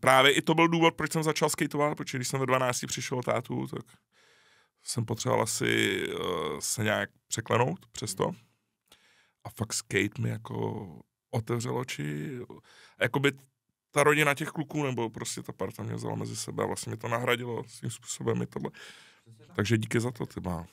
právě i to byl důvod, proč jsem začal skateovat, protože když jsem ve 12 přišel tátu, tak jsem potřeboval asi uh, se nějak překlenout přesto. A fakt skate mi jako otevřel oči. Jakoby ta rodina těch kluků, nebo prostě ta parta mě vzala mezi sebe a vlastně mi to nahradilo svým způsobem i tohle. Takže díky za to, ty má.